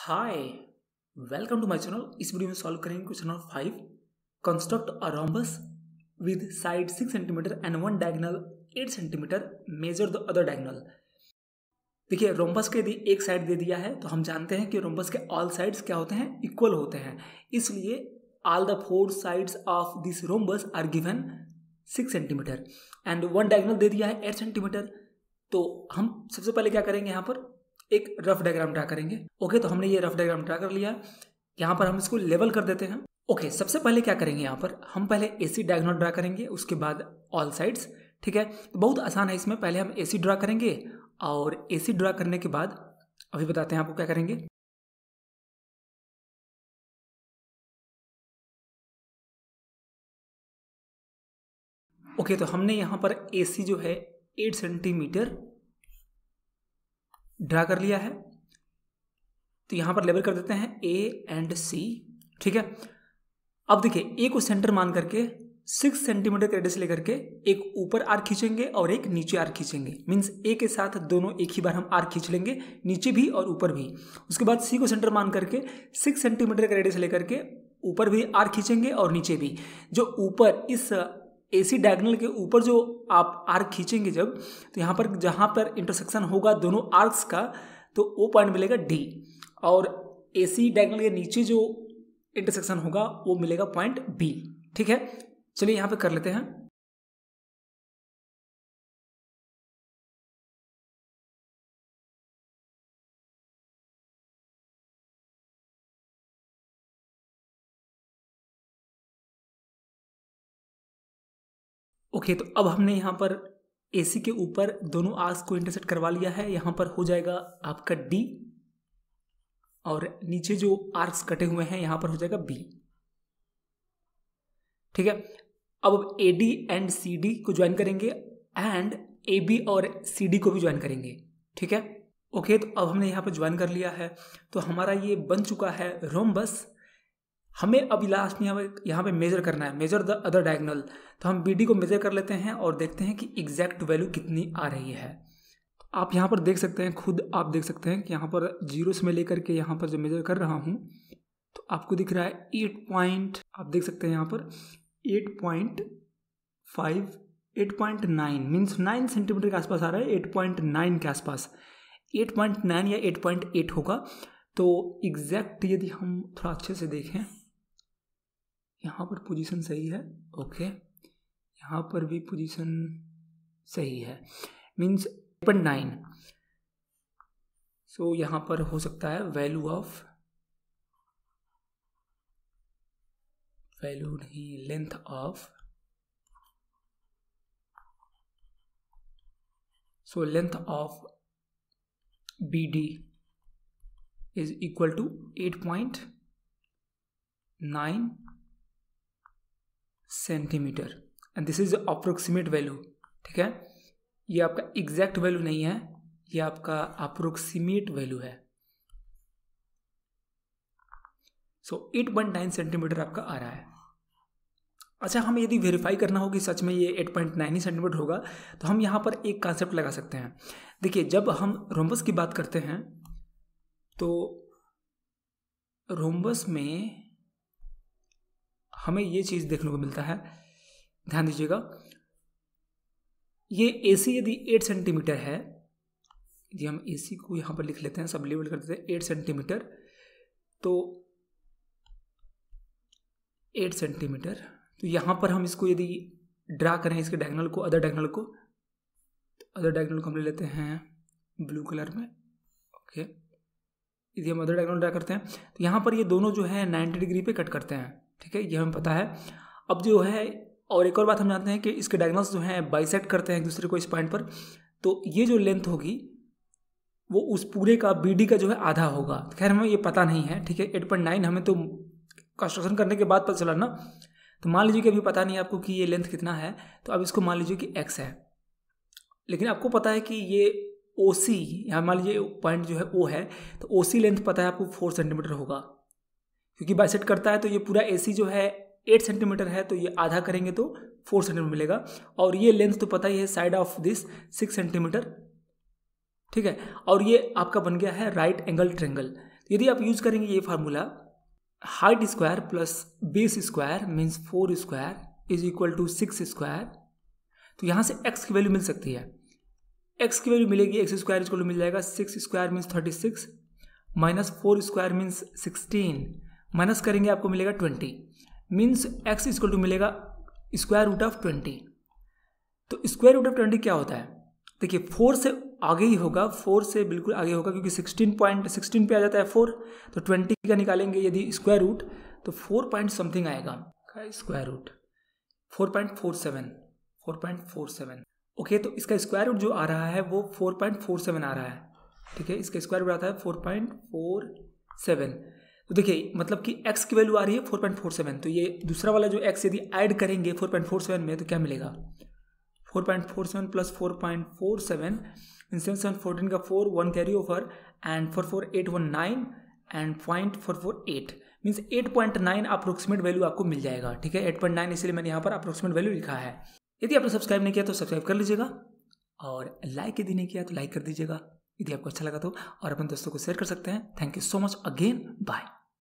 hi welcome to my channel इस video में solve करेंगे question number five construct a rhombus with side six centimetre and one diagonal eight centimetre measure the other diagonal देखिए rhombus के यदि एक side दे दिया है तो हम जानते हैं कि रोम्बस के ऑल साइड्स क्या होते हैं इक्वल होते हैं इसलिए all the four sides of this rhombus are given six centimetre and one diagonal दे दिया है एट सेंटीमीटर तो हम सबसे पहले क्या करेंगे यहाँ पर एक रफ डायग्राम ड्रा करेंगे ओके तो हमने ये रफ डायग्राम ड्रा कर लिया यहाँ पर हम इसको लेवल कर देते हैं ओके सबसे पहले क्या करेंगे यहाँ पर हम पहले ए सी डायग्नोट ड्रा करेंगे उसके बाद ऑल साइड्स ठीक है तो बहुत आसान है इसमें पहले हम ए सी ड्रा करेंगे और ए सी ड्रा करने के बाद अभी बताते हैं आपको क्या करेंगे ओके तो हमने यहाँ पर ए सी जो है एट सेंटीमीटर ड्रा कर लिया है तो यहां पर लेबल कर देते हैं ए एंड सी ठीक है अब देखिए ए को सेंटर मान करके सिक्स सेंटीमीटर के रेडियस लेकर के एक ऊपर आर खींचेंगे और एक नीचे आर खींचेंगे मीन्स ए के साथ दोनों एक ही बार हम आर खींच लेंगे नीचे भी और ऊपर भी उसके बाद सी को सेंटर मान करके सिक्स सेंटीमीटर का रेडियस लेकर के ऊपर भी आर खींचेंगे और नीचे भी जो ऊपर इस ए सी डायगनल के ऊपर जो आप आर्क खींचेंगे जब तो यहाँ पर जहाँ पर इंटरसेक्शन होगा दोनों आर्क्स का तो वो पॉइंट मिलेगा डी और ए सी डायगनल के नीचे जो इंटरसेक्शन होगा वो मिलेगा पॉइंट बी ठीक है चलिए यहाँ पे कर लेते हैं ओके तो अब हमने यहाँ पर ए सी के ऊपर दोनों आर्स को इंटरसेट करवा लिया है यहाँ पर हो जाएगा आपका डी और नीचे जो आर्क्स कटे हुए हैं यहाँ पर हो जाएगा बी ठीक है अब A D and C D को ज्वाइन करेंगे एंड ए बी और सी डी को भी ज्वाइन करेंगे ठीक है ओके तो अब हमने यहाँ पर ज्वाइन कर लिया है तो हमारा ये बन चुका है रोमबस हमें अब लास्ट में हमें यहाँ पे मेज़र करना है मेज़र द अदर डायगनल तो हम बी डी को मेज़र कर लेते हैं और देखते हैं कि एग्जैक्ट वैल्यू कितनी आ रही है तो आप यहाँ पर देख सकते हैं खुद आप देख सकते हैं कि यहाँ पर जीरो से मैं लेकर के यहाँ पर जो मेज़र कर रहा हूँ तो आपको दिख रहा है एट पॉइंट आप देख सकते हैं यहाँ पर eight point five eight point nine means nine centimetre के आसपास आ रहा है एट पॉइंट नाइन के आसपास एट पॉइंट नाइन या एट पॉइंट एट होगा तो एग्जैक्ट यदि हम थोड़ा अच्छे से देखें यहाँ पर पोजीशन सही है ओके यहाँ पर भी पोजीशन सही है मीन्स ओपन नाइन सो यहाँ पर हो सकता है वैल्यू ऑफ वैल्यू नहीं length of so length of B D is equal to eight point nine centimetre and this is approximate value ठीक है ये आपका एग्जैक्ट वैल्यू नहीं है ये आपका अप्रोक्सीमेट वैल्यू है so eight point nine centimetre आपका आ रहा है अच्छा हमें यदि वेरीफाई करना हो कि सच में ये एट पॉइंट नाइन ही सेंटीमीटर होगा तो हम यहाँ पर एक कॉन्सेप्ट लगा सकते हैं देखिए जब हम रोम्बस की बात करते हैं तो रोम्बस में हमें ये चीज़ देखने को मिलता है ध्यान दीजिएगा ये ए सी यदि एट सेंटीमीटर है यदि हम ए सी को यहाँ पर लिख लेते हैं सब लेवल कर देते हैं एट सेंटीमीटर तो एट सेंटीमीटर तो यहाँ पर हम इसको यदि ड्रा करें इसके डायगनल को अदर डायगनल को तो अदर डायगनल को हम ले लेते हैं ब्लू कलर में ओके यदि हम अदर डायगनल ड्रा करते हैं तो यहाँ पर ये दोनों जो है नाइन्टी डिग्री पे कट करते हैं ठीक है ये हमें पता है अब जो है और एक और बात हम जानते हैं कि इसके डायग्नोस जो हैं बाइसेट करते हैं एक दूसरे को इस पॉइंट पर तो ये जो लेंथ होगी वो उस पूरे का बी का जो है आधा होगा खैर हमें ये पता नहीं है ठीक है एट पॉइंट नाइन हमें तो कंस्ट्रक्शन करने के बाद पता चला ना तो मान लीजिए कि अभी पता नहीं आपको कि ये लेंथ कितना है तो अब इसको मान लीजिए कि एक्स है लेकिन आपको पता है कि ये ओ सी यहाँ मान लीजिए पॉइंट जो है ओ है तो ओ सी लेंथ पता है आपको फोर सेंटीमीटर होगा क्योंकि बाइसेट करता है तो ये पूरा ए जो है एट सेंटीमीटर है तो ये आधा करेंगे तो फोर सेंटीमीटर मिलेगा और ये लेंथ तो पता ही है side of this six centimetre ठीक है और ये आपका बन गया है राइट एंगल ट्रेंगल यदि आप यूज करेंगे ये formula height square plus base square means four square is equal to six square तो यहाँ से एक्स की वैल्यू मिल सकती है एक्स की वैल्यू मिलेगी एक्स स्क्वायर इक्वल टू मिल जाएगा six square means thirty six minus four square means sixteen minus करेंगे आपको मिलेगा twenty means X equal to मिलेगा स्क्वायर रूट ऑफ ट्वेंटी तो स्क्वायर रूट ऑफ ट्वेंटी क्या होता है देखिए फोर से आगे ही होगा फोर से बिल्कुल आगे होगा क्योंकि सिक्सटीन पॉइंट सिक्सटीन पे आ जाता है फोर तो ट्वेंटी का निकालेंगे यदि स्क्वायर रूट तो फोर पॉइंट समथिंग आएगा square root four point four seven four point four seven okay तो इसका स्क्वायर रूट जो आ रहा है वो फोर पॉइंट फोर सेवन आ रहा है ठीक है इसका स्क्वायर रूट आता है फोर पॉइंट फोर सेवन तो देखिए मतलब कि x की वैल्यू आ रही है फोर पॉइंट फोर सेवन तो ये दूसरा वाला जो x यदि ऐड करेंगे फोर पॉइंट फोर सेवन में तो क्या मिलेगा four point four seven plus four point four seven इंसेवन सेवन फोर्टीन का four one carry over and four four eight one nine and point four four eight means eight point nine approximate value आपको मिल जाएगा ठीक है eight point nine इसलिए मैंने यहाँ पर अप्रोक्सीमेट वैल्यू लिखा है यदि आपने सब्सक्राइब नहीं किया तो सब्सक्राइब कर लीजिएगा और लाइक यदि नहीं किया तो लाइक कर दीजिएगा यदि आपको अच्छा लगा तो और अपने दोस्तों को शेयर कर सकते हैं thank you so much again bye